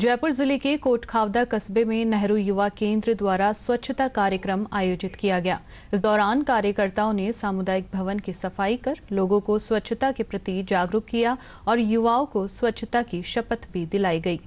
जयपुर जिले के कोटखावदा कस्बे में नेहरू युवा केंद्र द्वारा स्वच्छता कार्यक्रम आयोजित किया गया इस दौरान कार्यकर्ताओं ने सामुदायिक भवन की सफाई कर लोगों को स्वच्छता के प्रति जागरूक किया और युवाओं को स्वच्छता की शपथ भी दिलाई गई